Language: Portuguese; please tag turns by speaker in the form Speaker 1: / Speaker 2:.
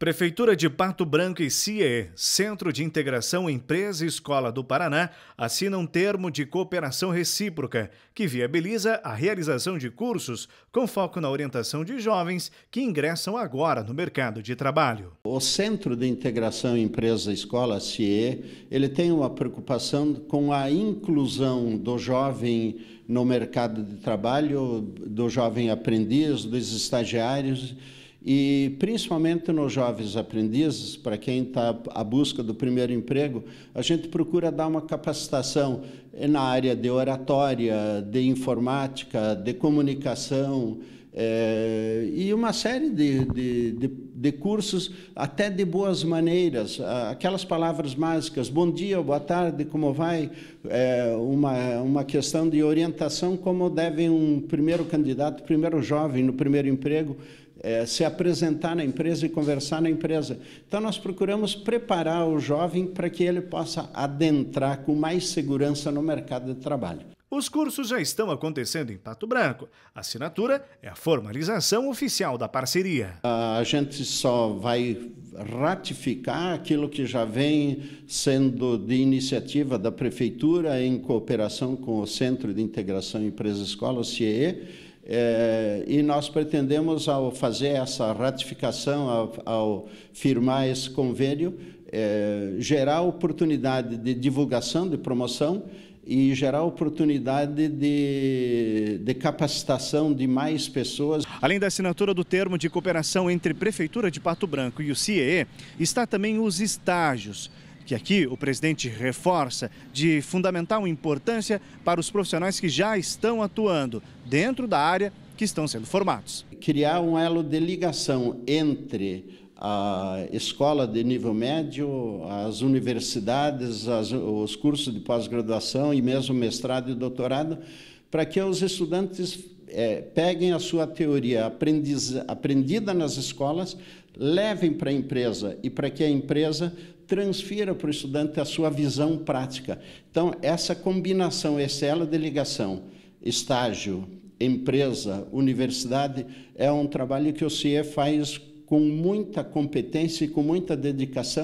Speaker 1: Prefeitura de Pato Branco e CIE, Centro de Integração Empresa e Escola do Paraná, assina um termo de cooperação recíproca que viabiliza a realização de cursos com foco na orientação de jovens que ingressam agora no mercado de
Speaker 2: trabalho. O Centro de Integração Empresa e Escola, CIE, ele tem uma preocupação com a inclusão do jovem no mercado de trabalho, do jovem aprendiz, dos estagiários e principalmente nos jovens aprendizes, para quem está à busca do primeiro emprego, a gente procura dar uma capacitação na área de oratória, de informática, de comunicação é, e uma série de, de, de, de, cursos, até de boas maneiras, ah, aquelas palavras mágicas, bom dia, boa tarde, como vai? É, uma, uma questão de orientação, como deve um primeiro candidato, primeiro jovem no primeiro emprego, é, se apresentar na empresa e conversar na empresa. Então, nós procuramos preparar o jovem para que ele possa adentrar com mais segurança no mercado de trabalho.
Speaker 1: Os cursos já estão acontecendo em Pato Branco.
Speaker 2: A assinatura é a formalização oficial da parceria. A gente só vai ratificar aquilo que já vem sendo de iniciativa da Prefeitura em cooperação com o Centro de Integração Empresa-Escola, o CIE, é, e nós pretendemos, ao fazer essa ratificação, ao, ao firmar esse convênio, é, gerar oportunidade de divulgação, de promoção e gerar oportunidade de, de, capacitação de mais pessoas. Além da assinatura do termo de
Speaker 1: cooperação
Speaker 2: entre Prefeitura de Pato
Speaker 1: Branco e o CIE, está também os estágios que aqui o presidente reforça de fundamental importância para os profissionais que já estão atuando dentro
Speaker 2: da área que estão sendo formados. Criar um elo de ligação entre a escola de nível médio, as universidades, as, os cursos de pós-graduação e mesmo mestrado e doutorado, para que os estudantes é, peguem a sua teoria aprendiz, aprendida nas escolas, levem para a empresa e para que a empresa transfira para o estudante a sua visão prática. Então, essa combinação, essa ela de ligação, estágio, empresa, universidade, é um trabalho que o CIE faz com muita competência e com muita dedicação.